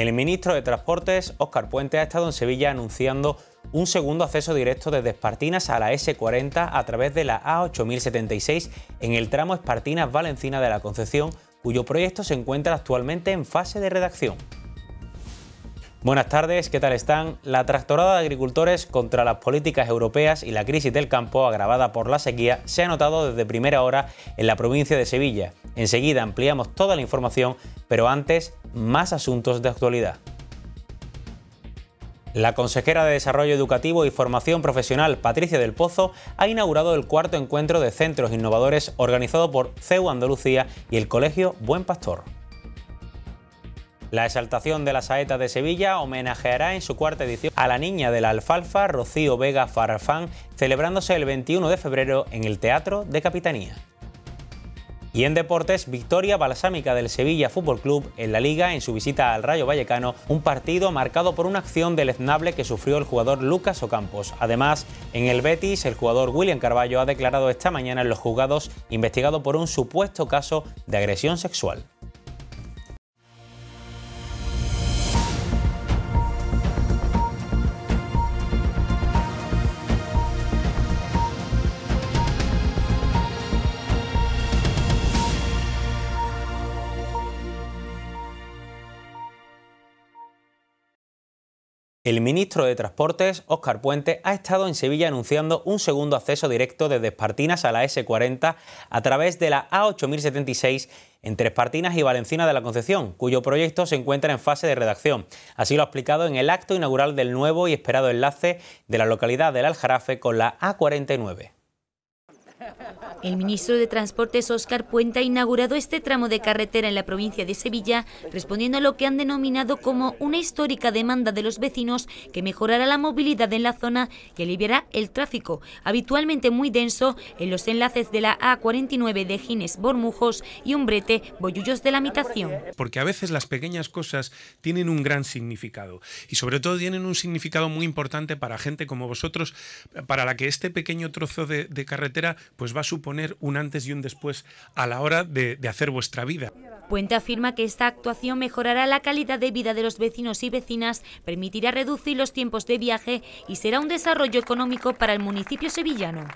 El ministro de Transportes, Óscar Puente, ha estado en Sevilla anunciando un segundo acceso directo desde Espartinas a la S40 a través de la A8076 en el tramo Espartinas-Valencina de la Concepción, cuyo proyecto se encuentra actualmente en fase de redacción. Buenas tardes, ¿qué tal están? La tractorada de agricultores contra las políticas europeas y la crisis del campo agravada por la sequía se ha notado desde primera hora en la provincia de Sevilla. Enseguida ampliamos toda la información, pero antes, más asuntos de actualidad. La consejera de Desarrollo Educativo y Formación Profesional, Patricia del Pozo, ha inaugurado el cuarto encuentro de centros innovadores organizado por CEU Andalucía y el Colegio Buen Pastor. La exaltación de la saeta de Sevilla homenajeará en su cuarta edición a la niña de la alfalfa Rocío Vega Farfán, celebrándose el 21 de febrero en el Teatro de Capitanía. Y en deportes, victoria balsámica del Sevilla Fútbol Club en la Liga en su visita al Rayo Vallecano, un partido marcado por una acción deleznable que sufrió el jugador Lucas Ocampos. Además, en el Betis, el jugador William Carballo ha declarado esta mañana en los juzgados investigado por un supuesto caso de agresión sexual. El ministro de Transportes, Óscar Puente, ha estado en Sevilla anunciando un segundo acceso directo desde Espartinas a la S40 a través de la A8076 entre Espartinas y Valencina de la Concepción, cuyo proyecto se encuentra en fase de redacción. Así lo ha explicado en el acto inaugural del nuevo y esperado enlace de la localidad del Aljarafe con la A49. El ministro de Transportes, Óscar Puente, ha inaugurado este tramo de carretera en la provincia de Sevilla, respondiendo a lo que han denominado como una histórica demanda de los vecinos que mejorará la movilidad en la zona y aliviará el tráfico, habitualmente muy denso, en los enlaces de la A49 de Gines Bormujos y Umbrete bollullos de la Mitación. Porque a veces las pequeñas cosas tienen un gran significado y sobre todo tienen un significado muy importante para gente como vosotros, para la que este pequeño trozo de carretera pues va a suponer un antes y un después a la hora de, hacer vuestra vida. Puente afirma que esta actuación mejorará la calidad de vida de los vecinos y vecinas, permitirá reducir los tiempos de viaje y será un desarrollo económico para el municipio sevillano.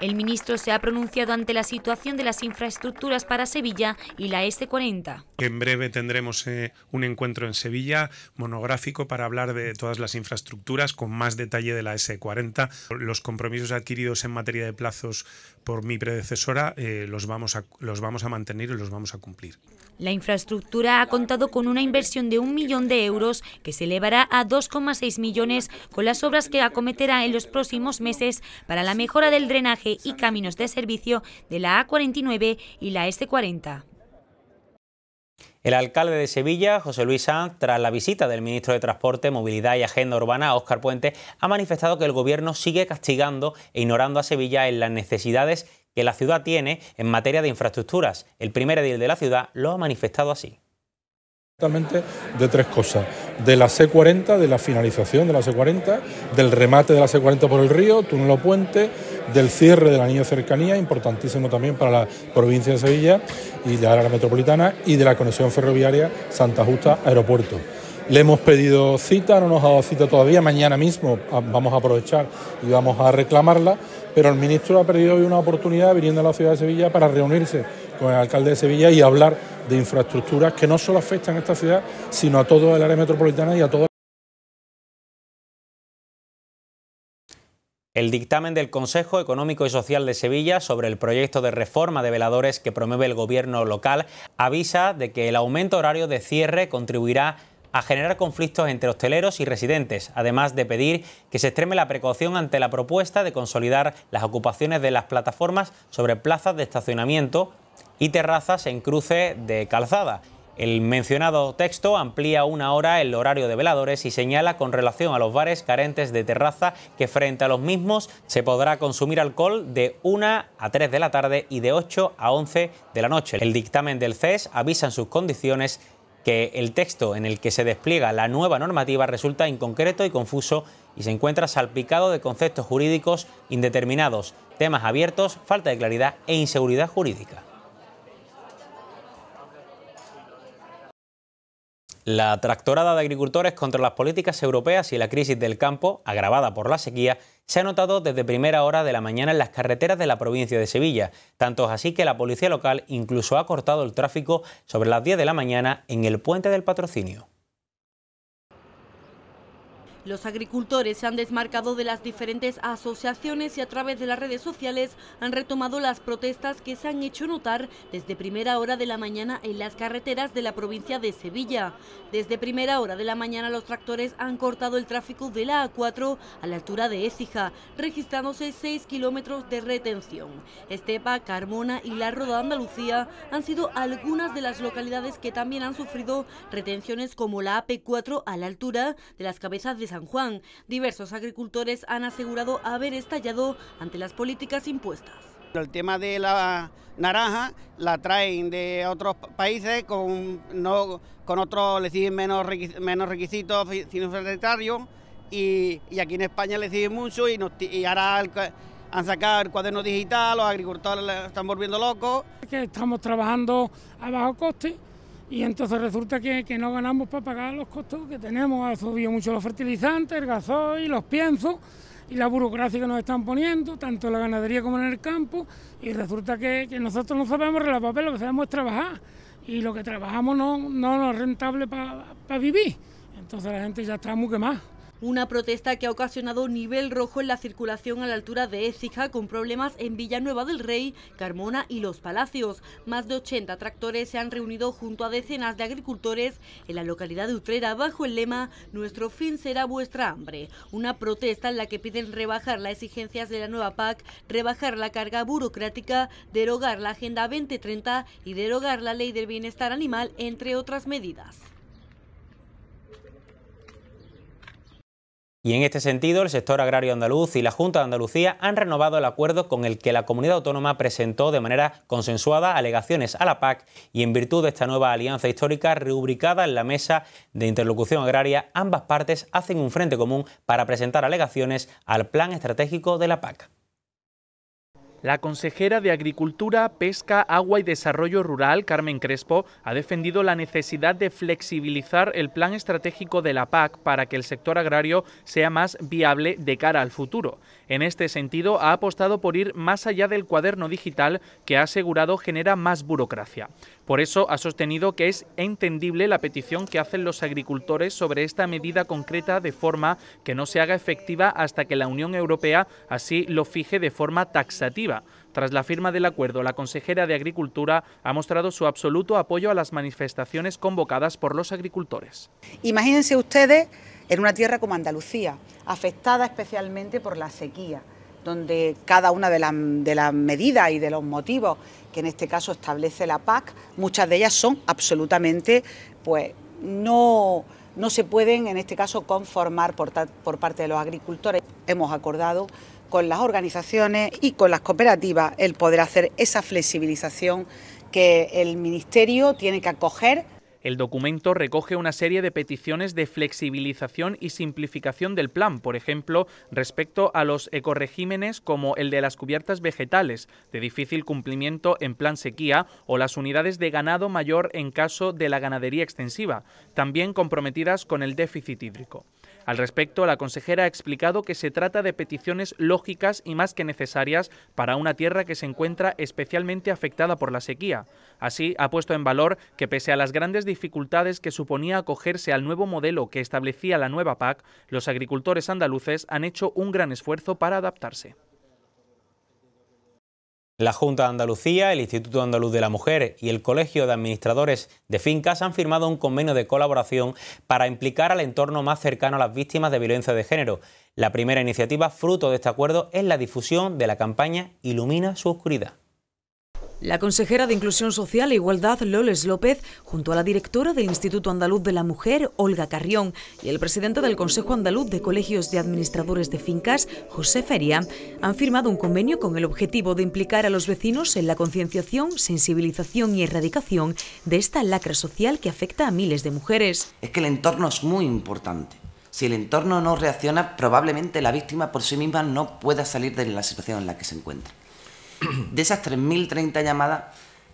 El ministro se ha pronunciado ante la situación de las infraestructuras para Sevilla y la S40. En breve tendremos eh, un encuentro en Sevilla monográfico para hablar de todas las infraestructuras con más detalle de la S40, los compromisos adquiridos en materia de plazos por mi predecesora, eh, los, vamos a, los vamos a mantener y los vamos a cumplir. La infraestructura ha contado con una inversión de un millón de euros que se elevará a 2,6 millones con las obras que acometerá en los próximos meses para la mejora del drenaje y caminos de servicio de la A49 y la S40. El alcalde de Sevilla, José Luis Sanz, tras la visita del ministro de Transporte, Movilidad y Agenda Urbana, Óscar Puente, ha manifestado que el gobierno sigue castigando e ignorando a Sevilla en las necesidades que la ciudad tiene en materia de infraestructuras. El primer edil de la ciudad lo ha manifestado así de tres cosas, de la C40, de la finalización de la C40, del remate de la C40 por el río, túnel o puente, del cierre de la de cercanía, importantísimo también para la provincia de Sevilla y de la área metropolitana, y de la conexión ferroviaria Santa Justa Aeropuerto. Le hemos pedido cita, no nos ha dado cita todavía, mañana mismo vamos a aprovechar y vamos a reclamarla, pero el ministro ha perdido hoy una oportunidad viniendo a la ciudad de Sevilla para reunirse con el alcalde de Sevilla y hablar de infraestructuras que no solo afectan a esta ciudad, sino a todo el área metropolitana y a toda El dictamen del Consejo Económico y Social de Sevilla sobre el proyecto de reforma de veladores que promueve el gobierno local avisa de que el aumento horario de cierre contribuirá a generar conflictos entre hosteleros y residentes, además de pedir que se extreme la precaución ante la propuesta de consolidar las ocupaciones de las plataformas sobre plazas de estacionamiento y terrazas en cruce de calzada. El mencionado texto amplía una hora el horario de veladores y señala con relación a los bares carentes de terraza que frente a los mismos se podrá consumir alcohol de 1 a 3 de la tarde y de 8 a 11 de la noche. El dictamen del CES avisa en sus condiciones que el texto en el que se despliega la nueva normativa resulta inconcreto y confuso y se encuentra salpicado de conceptos jurídicos indeterminados, temas abiertos, falta de claridad e inseguridad jurídica. La tractorada de agricultores contra las políticas europeas y la crisis del campo, agravada por la sequía, se ha notado desde primera hora de la mañana en las carreteras de la provincia de Sevilla, tanto es así que la policía local incluso ha cortado el tráfico sobre las 10 de la mañana en el puente del patrocinio. Los agricultores se han desmarcado de las diferentes asociaciones y a través de las redes sociales han retomado las protestas que se han hecho notar desde primera hora de la mañana en las carreteras de la provincia de Sevilla. Desde primera hora de la mañana los tractores han cortado el tráfico de la A4 a la altura de Écija, registrándose 6 kilómetros de retención. Estepa, Carmona y La Roda Andalucía han sido algunas de las localidades que también han sufrido retenciones como la AP4 a la altura de las cabezas de San Juan, diversos agricultores han asegurado haber estallado ante las políticas impuestas. El tema de la naranja la traen de otros países con, no, con otros, les siguen menos, menos requisitos un y, y aquí en España le siguen mucho y, ahora han sacado el cuaderno digital, los agricultores están volviendo locos. Que estamos trabajando a bajo coste y entonces resulta que, no ganamos para pagar los costos que tenemos. Ha subido mucho los fertilizantes, el gasoil, los piensos y la burocracia que nos están poniendo, tanto en la ganadería como en el campo, y resulta que, nosotros no sabemos el papel, lo que sabemos es trabajar, y lo que trabajamos no, no, es rentable para vivir. Entonces la gente ya está muy quemada. Una protesta que ha ocasionado nivel rojo en la circulación a la altura de Écija, con problemas en Villanueva del Rey, Carmona y Los Palacios. Más de 80 tractores se han reunido junto a decenas de agricultores en la localidad de Utrera bajo el lema Nuestro fin será vuestra hambre. Una protesta en la que piden rebajar las exigencias de la nueva PAC, rebajar la carga burocrática, derogar la Agenda 2030 y derogar la Ley del Bienestar Animal, entre otras medidas. Y en este sentido, el sector agrario andaluz y la Junta de Andalucía han renovado el acuerdo con el que la comunidad autónoma presentó de manera consensuada alegaciones a la PAC y en virtud de esta nueva alianza histórica reubicada en la mesa de interlocución agraria, ambas partes hacen un frente común para presentar alegaciones al plan estratégico de la PAC. La consejera de Agricultura, Pesca, Agua y Desarrollo Rural, Carmen Crespo, ha defendido la necesidad de flexibilizar el plan estratégico de la PAC para que el sector agrario sea más viable de cara al futuro. En este sentido, ha apostado por ir más allá del cuaderno digital que ha asegurado genera más burocracia. Por eso ha sostenido que es entendible la petición que hacen los agricultores sobre esta medida concreta de forma que no se haga efectiva hasta que la Unión Europea así lo fije de forma taxativa. Tras la firma del acuerdo, la consejera de Agricultura ha mostrado su absoluto apoyo a las manifestaciones convocadas por los agricultores. Imagínense ustedes en una tierra como Andalucía, afectada especialmente por la sequía, donde cada una de las medidas y de los motivos que en este caso establece la PAC, muchas de ellas son absolutamente, pues, no, no se pueden en este caso conformar por, por parte de los agricultores. Hemos acordado con las organizaciones y con las cooperativas el poder hacer esa flexibilización que el Ministerio tiene que acoger el documento recoge una serie de peticiones de flexibilización y simplificación del plan, por ejemplo, respecto a los ecoregímenes como el de las cubiertas vegetales, de difícil cumplimiento en plan sequía, o las unidades de ganado mayor en caso de la ganadería extensiva, también comprometidas con el déficit hídrico. Al respecto, la consejera ha explicado que se trata de peticiones lógicas y más que necesarias para una tierra que se encuentra especialmente afectada por la sequía. Así, ha puesto en valor que pese a las grandes dificultades que suponía acogerse al nuevo modelo que establecía la nueva PAC, los agricultores andaluces han hecho un gran esfuerzo para adaptarse. La Junta de Andalucía, el Instituto Andaluz de la Mujer y el Colegio de Administradores de Fincas han firmado un convenio de colaboración para implicar al entorno más cercano a las víctimas de violencia de género. La primera iniciativa fruto de este acuerdo es la difusión de la campaña Ilumina su oscuridad. La consejera de Inclusión Social e Igualdad, Loles López, junto a la directora del Instituto Andaluz de la Mujer, Olga Carrión, y el presidente del Consejo Andaluz de Colegios de Administradores de Fincas, José Feria, han firmado un convenio con el objetivo de implicar a los vecinos en la concienciación, sensibilización y erradicación de esta lacra social que afecta a miles de mujeres. Es que el entorno es muy importante. Si el entorno no reacciona, probablemente la víctima por sí misma no pueda salir de la situación en la que se encuentra de esas 3.030 llamadas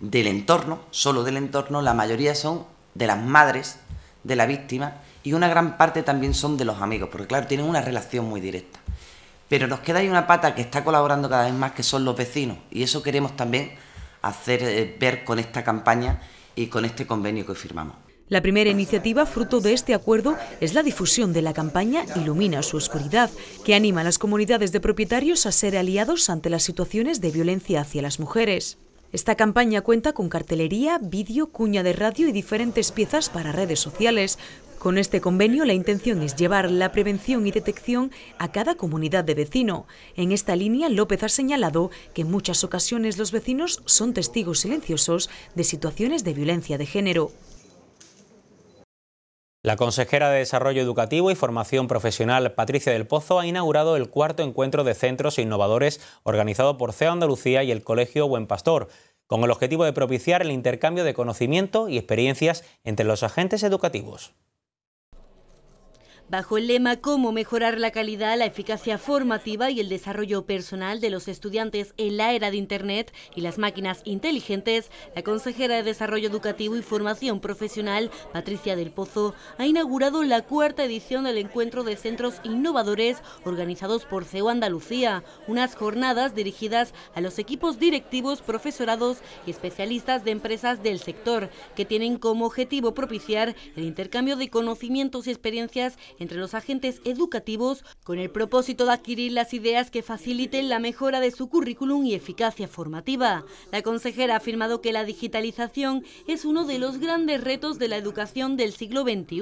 del entorno, solo del entorno, la mayoría son de las madres de la víctima y una gran parte también son de los amigos, porque claro, tienen una relación muy directa. Pero nos queda ahí una pata que está colaborando cada vez más, que son los vecinos, y eso queremos también hacer eh, ver con esta campaña y con este convenio que firmamos. La primera iniciativa fruto de este acuerdo es la difusión de la campaña Ilumina su oscuridad, que anima a las comunidades de propietarios a ser aliados ante las situaciones de violencia hacia las mujeres. Esta campaña cuenta con cartelería, vídeo, cuña de radio y diferentes piezas para redes sociales. Con este convenio la intención es llevar la prevención y detección a cada comunidad de vecino. En esta línea, López ha señalado que en muchas ocasiones los vecinos son testigos silenciosos de situaciones de violencia de género. La consejera de Desarrollo Educativo y Formación Profesional Patricia del Pozo ha inaugurado el cuarto encuentro de centros innovadores organizado por CEO Andalucía y el Colegio Buen Pastor, con el objetivo de propiciar el intercambio de conocimiento y experiencias entre los agentes educativos. Bajo el lema Cómo mejorar la calidad, la eficacia formativa y el desarrollo personal de los estudiantes en la era de Internet y las máquinas inteligentes, la consejera de Desarrollo Educativo y Formación Profesional, Patricia del Pozo, ha inaugurado la cuarta edición del encuentro de centros innovadores organizados por ceo Andalucía, unas jornadas dirigidas a los equipos directivos, profesorados y especialistas de empresas del sector, que tienen como objetivo propiciar el intercambio de conocimientos y experiencias entre los agentes educativos con el propósito de adquirir las ideas que faciliten la mejora de su currículum y eficacia formativa. La consejera ha afirmado que la digitalización es uno de los grandes retos de la educación del siglo XXI,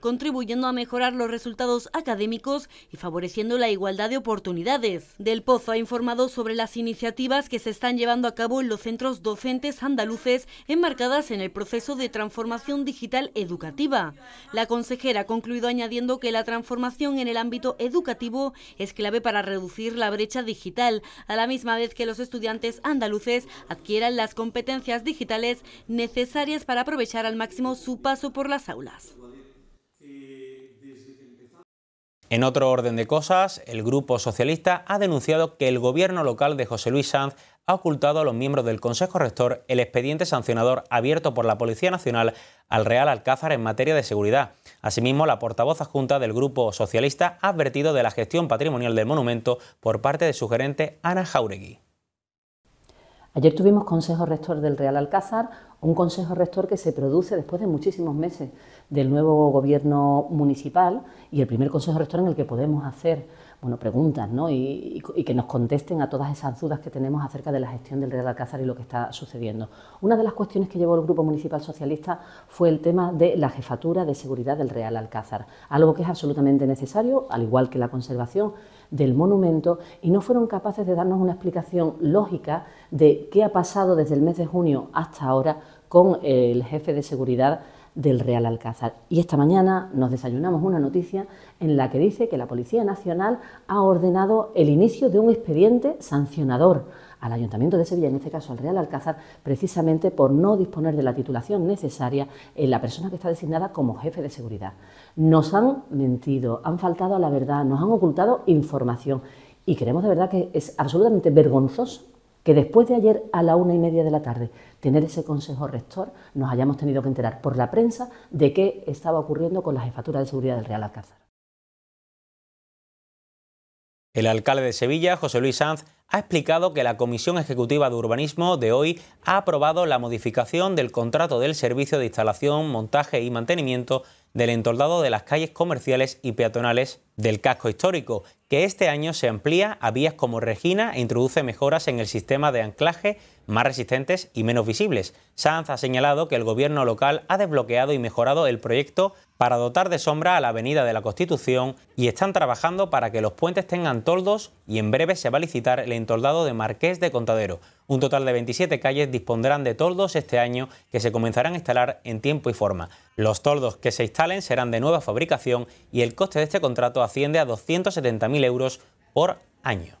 contribuyendo a mejorar los resultados académicos y favoreciendo la igualdad de oportunidades. Del Pozo ha informado sobre las iniciativas que se están llevando a cabo en los centros docentes andaluces enmarcadas en el proceso de transformación digital educativa. La consejera ha concluido añadiendo que la transformación en el ámbito educativo es clave para reducir la brecha digital, a la misma vez que los estudiantes andaluces adquieran las competencias digitales necesarias para aprovechar al máximo su paso por las aulas. En otro orden de cosas, el Grupo Socialista ha denunciado que el gobierno local de José Luis Sanz ha ocultado a los miembros del Consejo Rector el expediente sancionador abierto por la Policía Nacional al Real Alcázar en materia de seguridad. Asimismo, la portavoz adjunta del Grupo Socialista ha advertido de la gestión patrimonial del monumento por parte de su gerente Ana Jauregui. Ayer tuvimos Consejo Rector del Real Alcázar, un consejo rector que se produce después de muchísimos meses del nuevo gobierno municipal y el primer consejo rector en el que podemos hacer bueno, preguntas ¿no? y, y, que nos contesten a todas esas dudas que tenemos acerca de la gestión del Real Alcázar y lo que está sucediendo. Una de las cuestiones que llevó el Grupo Municipal Socialista fue el tema de la jefatura de seguridad del Real Alcázar, algo que es absolutamente necesario, al igual que la conservación del monumento, y no fueron capaces de darnos una explicación lógica de qué ha pasado desde el mes de junio hasta ahora con el jefe de seguridad del Real Alcázar. Y esta mañana nos desayunamos una noticia en la que dice que la Policía Nacional ha ordenado el inicio de un expediente sancionador al Ayuntamiento de Sevilla, en este caso al Real Alcázar, precisamente por no disponer de la titulación necesaria en la persona que está designada como jefe de seguridad. Nos han mentido, han faltado a la verdad, nos han ocultado información y creemos de verdad que es absolutamente vergonzoso que después de ayer a la una y media de la tarde tener ese consejo rector, nos hayamos tenido que enterar por la prensa de qué estaba ocurriendo con la jefatura de seguridad del Real Alcázar. El alcalde de Sevilla, José Luis Sanz, ha explicado que la Comisión Ejecutiva de Urbanismo de hoy ha aprobado la modificación del contrato del servicio de instalación, montaje y mantenimiento del entoldado de las calles comerciales y peatonales del casco histórico, que este año se amplía a vías como Regina e introduce mejoras en el sistema de anclaje más resistentes y menos visibles. Sanz ha señalado que el gobierno local ha desbloqueado y mejorado el proyecto para dotar de sombra a la Avenida de la Constitución y están trabajando para que los puentes tengan toldos y en breve se va a licitar el entoldado de Marqués de Contadero. Un total de 27 calles dispondrán de toldos este año que se comenzarán a instalar en tiempo y forma. Los toldos que se instalen serán de nueva fabricación y el coste de este contrato asciende a 270.000 euros por año.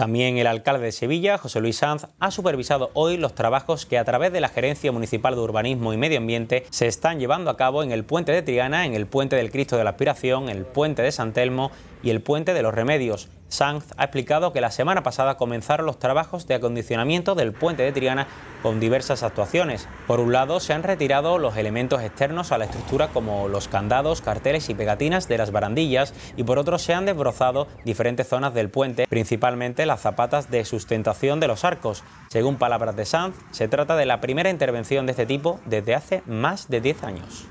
También el alcalde de Sevilla, José Luis Sanz, ha supervisado hoy los trabajos que a través de la Gerencia Municipal de Urbanismo y Medio Ambiente se están llevando a cabo en el puente de Triana, en el puente del Cristo de la Aspiración, en el puente de San Telmo y el puente de los Remedios, Sanz ha explicado que la semana pasada comenzaron los trabajos de acondicionamiento del puente de Triana con diversas actuaciones. Por un lado, se han retirado los elementos externos a la estructura como los candados, carteles y pegatinas de las barandillas y por otro se han desbrozado diferentes zonas del puente, principalmente las zapatas de sustentación de los arcos. Según palabras de Sanz, se trata de la primera intervención de este tipo desde hace más de 10 años.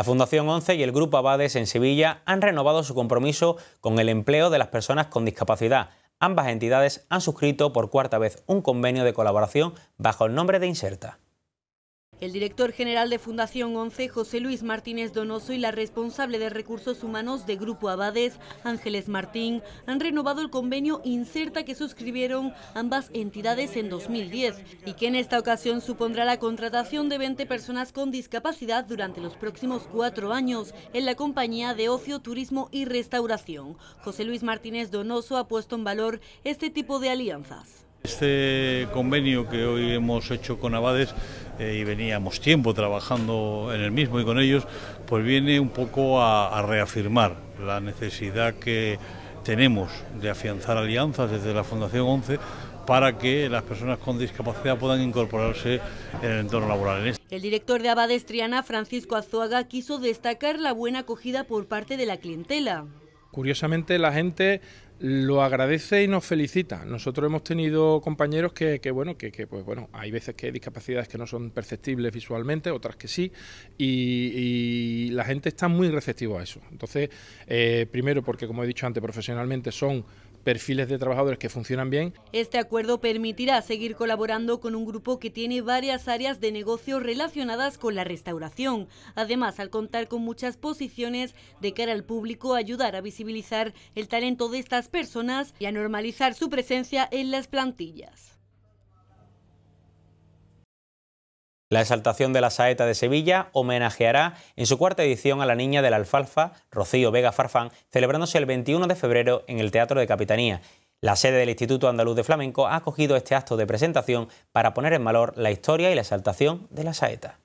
La Fundación 11 y el Grupo Abades en Sevilla han renovado su compromiso con el empleo de las personas con discapacidad. Ambas entidades han suscrito por cuarta vez un convenio de colaboración bajo el nombre de Inserta. El director general de Fundación 11, José Luis Martínez Donoso, y la responsable de Recursos Humanos de Grupo Abades, Ángeles Martín, han renovado el convenio Inserta que suscribieron ambas entidades en 2010 y que en esta ocasión supondrá la contratación de 20 personas con discapacidad durante los próximos cuatro años en la compañía de ocio, turismo y restauración. José Luis Martínez Donoso ha puesto en valor este tipo de alianzas. Este convenio que hoy hemos hecho con Abades eh, y veníamos tiempo trabajando en el mismo y con ellos, pues viene un poco a, reafirmar la necesidad que tenemos de afianzar alianzas desde la Fundación 11 para que las personas con discapacidad puedan incorporarse en el entorno laboral. Este el director de Abadestriana, Francisco Azuaga, quiso destacar la buena acogida por parte de la clientela. Curiosamente la gente lo agradece y nos felicita. Nosotros hemos tenido compañeros que, bueno, que, pues bueno, hay veces que hay discapacidades que no son perceptibles visualmente, otras que sí, y, la gente está muy receptiva a eso. Entonces, eh, primero porque, como he dicho antes, profesionalmente son perfiles de trabajadores que funcionan bien. Este acuerdo permitirá seguir colaborando con un grupo que tiene varias áreas de negocio relacionadas con la restauración. Además, al contar con muchas posiciones de cara al público, ayudar a visibilizar el talento de estas personas y a normalizar su presencia en las plantillas. La exaltación de la saeta de Sevilla homenajeará en su cuarta edición a la niña de la alfalfa, Rocío Vega Farfán, celebrándose el 21 de febrero en el Teatro de Capitanía. La sede del Instituto Andaluz de Flamenco ha acogido este acto de presentación para poner en valor la historia y la exaltación de la saeta.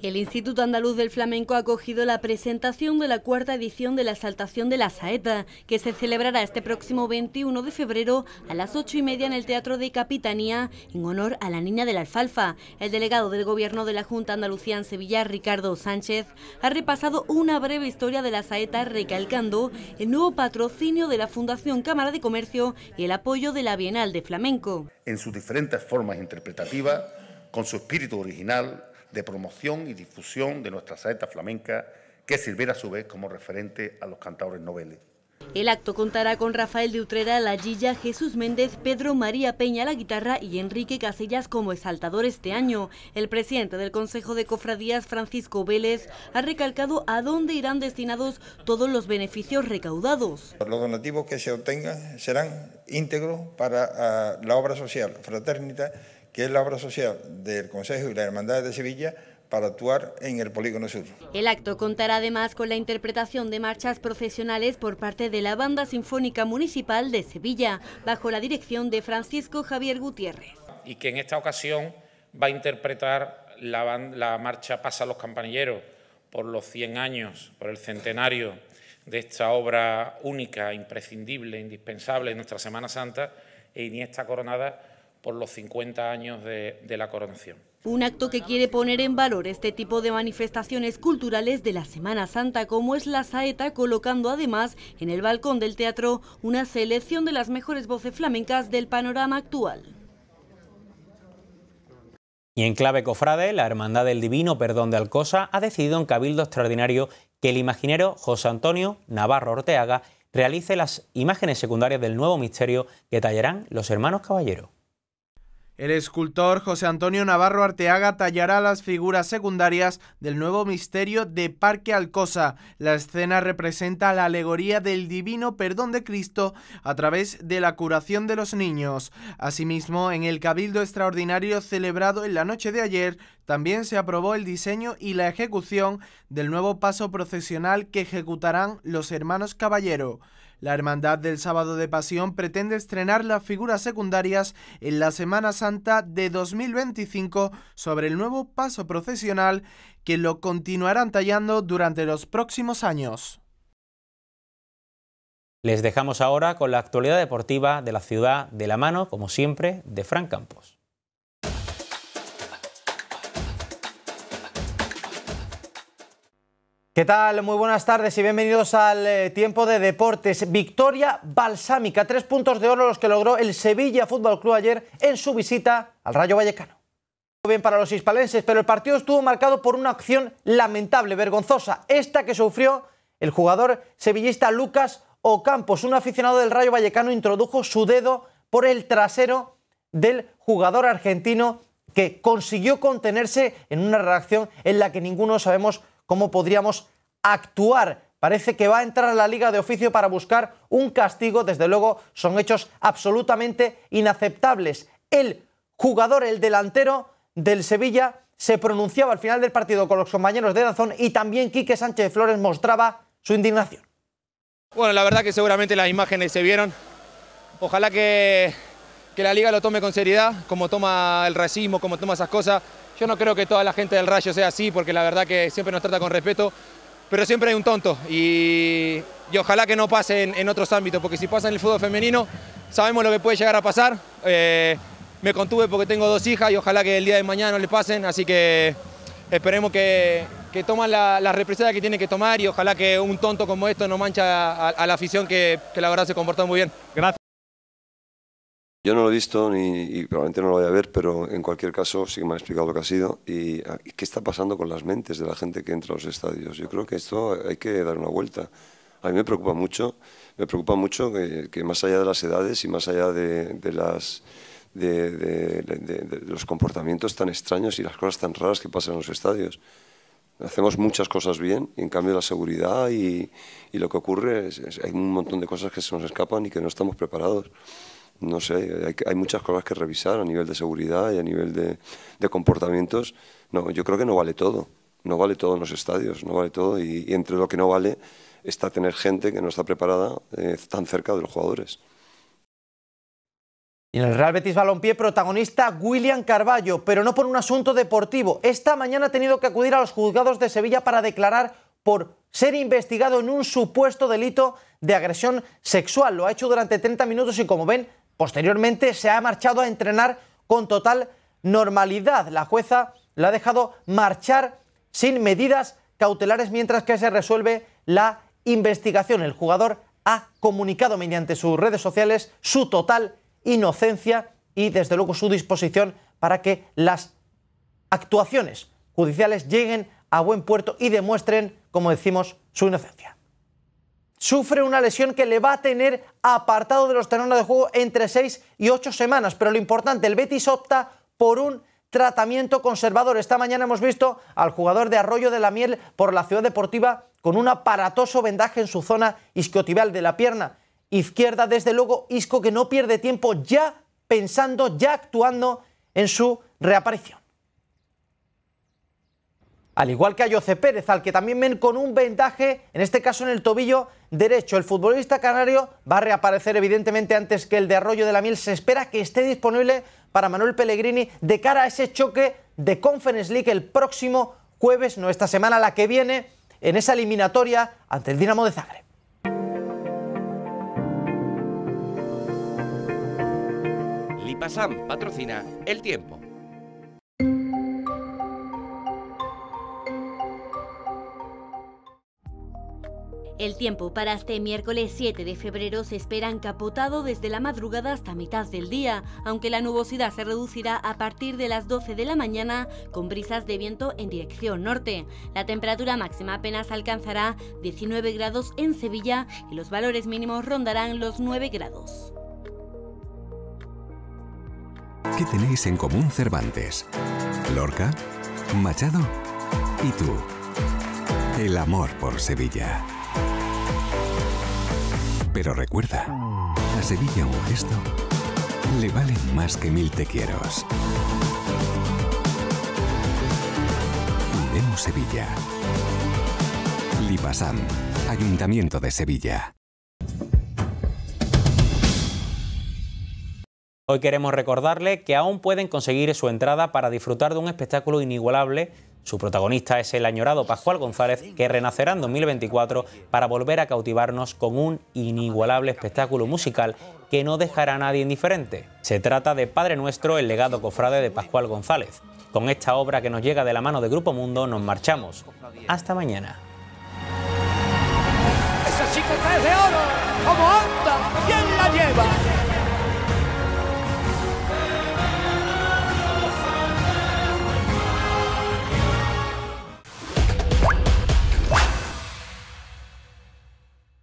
El Instituto Andaluz del Flamenco ha acogido la presentación de la cuarta edición de la Exaltación de la Saeta, que se celebrará este próximo 21 de febrero a las 8 y media en el Teatro de Capitanía, en honor a la Niña de la Alfalfa. El delegado del Gobierno de la Junta Andalucía en Sevilla, Ricardo Sánchez, ha repasado una breve historia de la Saeta, recalcando el nuevo patrocinio de la Fundación Cámara de Comercio y el apoyo de la Bienal de Flamenco. En sus diferentes formas interpretativas, con su espíritu original, de promoción y difusión de nuestra saeta flamenca, que sirviera a su vez como referente a los cantadores noveles. El acto contará con Rafael de Utrera, la Gilla, Jesús Méndez, Pedro María Peña, la guitarra y Enrique Casillas como exaltador este año. El presidente del Consejo de Cofradías, Francisco Vélez, ha recalcado a dónde irán destinados todos los beneficios recaudados. Los donativos que se obtengan serán íntegro para ah, la obra social fraternita, que es la obra social del Consejo y la Hermandad de Sevilla, para actuar en el polígono sur. El acto contará además con la interpretación de marchas profesionales por parte de la Banda Sinfónica Municipal de Sevilla, bajo la dirección de Francisco Javier Gutiérrez. Y que en esta ocasión va a interpretar la, la marcha Pasa los Campanilleros por los 100 años, por el centenario de esta obra única, imprescindible, indispensable en nuestra Semana Santa e Iniesta coronada por los 50 años de, de la coronación. Un acto que quiere poner en valor este tipo de manifestaciones culturales de la Semana Santa como es la saeta, colocando además en el balcón del teatro una selección de las mejores voces flamencas del panorama actual. Y en clave cofrade, la Hermandad del Divino Perdón de Alcosa ha decidido en Cabildo Extraordinario que el imaginero José Antonio Navarro Orteaga realice las imágenes secundarias del nuevo misterio que tallarán los hermanos Caballero. El escultor José Antonio Navarro Arteaga tallará las figuras secundarias del nuevo misterio de Parque Alcosa. La escena representa la alegoría del divino perdón de Cristo a través de la curación de los niños. Asimismo, en el Cabildo Extraordinario celebrado en la noche de ayer, también se aprobó el diseño y la ejecución del nuevo paso procesional que ejecutarán los hermanos Caballero. La Hermandad del Sábado de Pasión pretende estrenar las figuras secundarias en la Semana Santa de 2025 sobre el nuevo paso procesional que lo continuarán tallando durante los próximos años. Les dejamos ahora con la actualidad deportiva de la ciudad de la mano, como siempre, de Fran Campos. ¿Qué tal? Muy buenas tardes y bienvenidos al eh, tiempo de deportes. Victoria balsámica, tres puntos de oro los que logró el Sevilla Fútbol Club ayer en su visita al Rayo Vallecano. Bien para los hispalenses, pero el partido estuvo marcado por una acción lamentable, vergonzosa, esta que sufrió el jugador sevillista Lucas Ocampos. Un aficionado del Rayo Vallecano introdujo su dedo por el trasero del jugador argentino que consiguió contenerse en una reacción en la que ninguno sabemos cómo podríamos actuar Parece que va a entrar a la liga de oficio para buscar un castigo. Desde luego, son hechos absolutamente inaceptables. El jugador, el delantero del Sevilla, se pronunciaba al final del partido con los compañeros de Dazón y también Quique Sánchez Flores mostraba su indignación. Bueno, la verdad que seguramente las imágenes se vieron. Ojalá que que la liga lo tome con seriedad, como toma el racismo, como toma esas cosas. Yo no creo que toda la gente del Rayo sea así, porque la verdad que siempre nos trata con respeto, pero siempre hay un tonto y, ojalá que no pase en, otros ámbitos, porque si pasa en el fútbol femenino, sabemos lo que puede llegar a pasar. Eh, me contuve porque tengo dos hijas y ojalá que el día de mañana no le pasen, así que esperemos que, que la represalia que tienen que tomar y ojalá que un tonto como esto no mancha a, la afición que, que la verdad se comportó muy bien. Gracias. Yo no lo he visto ni, y probablemente no lo vaya a ver, pero en cualquier caso sí me han explicado lo que ha sido ah, y, qué está pasando con las mentes de la gente que entra a los estadios. Yo creo que esto hay que dar una vuelta. A mí me preocupa mucho, me preocupa mucho que, más allá de las edades y más allá de, las... De, los comportamientos tan extraños y las cosas tan raras que pasan en los estadios. Hacemos muchas cosas bien, y en cambio la seguridad y, lo que ocurre, hay un montón de cosas que se nos escapan y que no estamos preparados no sé, hay, muchas cosas que revisar a nivel de seguridad y a nivel de, comportamientos. No, yo creo que no vale todo, no vale todo en los estadios, no vale todo y, entre lo que no vale está tener gente que no está preparada eh, tan cerca de los jugadores. Y en el Real Betis Balompié, protagonista William Carballo, pero no por un asunto deportivo. Esta mañana ha tenido que acudir a los juzgados de Sevilla para declarar por ser investigado en un supuesto delito de agresión sexual. Lo ha hecho durante 30 minutos y como ven, Posteriormente se ha marchado a entrenar con total normalidad. La jueza la ha dejado marchar sin medidas cautelares mientras que se resuelve la investigación. El jugador ha comunicado mediante sus redes sociales su total inocencia y desde luego su disposición para que las actuaciones judiciales lleguen a buen puerto y demuestren, como decimos, su inocencia sufre una lesión que le va a tener apartado de los terrenos de juego entre seis y 8 semanas. Pero lo importante, el Betis opta por un tratamiento conservador. Esta mañana hemos visto al jugador de Arroyo de la Miel por la Ciudad Deportiva con un aparatoso vendaje en su zona isquiotibial de la pierna izquierda. Desde luego, Isco que no pierde tiempo ya pensando, ya actuando en su reaparición al igual que a Jose Pérez, al que también ven con un vendaje, en este caso en el tobillo derecho. El futbolista canario va a reaparecer evidentemente antes que el de Arroyo de la Miel. Se espera que esté disponible para Manuel Pellegrini de cara a ese choque de Conference League el próximo jueves, no esta semana, la que viene, en esa eliminatoria ante el Dinamo de Zagreb. Lipasam patrocina El Tiempo. El tiempo para este miércoles 7 de febrero se espera encapotado desde la madrugada hasta mitad del día, aunque la nubosidad se reducirá a partir de las 12 de la mañana con brisas de viento en dirección norte. La temperatura máxima apenas alcanzará 19 grados en Sevilla y los valores mínimos rondarán los 9 grados. ¿Qué tenéis en común Cervantes? Lorca, Machado y tú. El amor por Sevilla. Pero recuerda, a Sevilla un gesto le valen más que mil te quieros. Vemos Sevilla. Lipasam, Ayuntamiento de Sevilla. Hoy queremos recordarle que aún pueden conseguir su entrada para disfrutar de un espectáculo inigualable su protagonista es el añorado Pascual González, que renacerá en 2024 para volver a cautivarnos con un inigualable espectáculo musical que no dejará a nadie indiferente. Se trata de Padre Nuestro, el legado cofrade de Pascual González. Con esta obra que nos llega de la mano de Grupo Mundo, nos marchamos. Hasta mañana.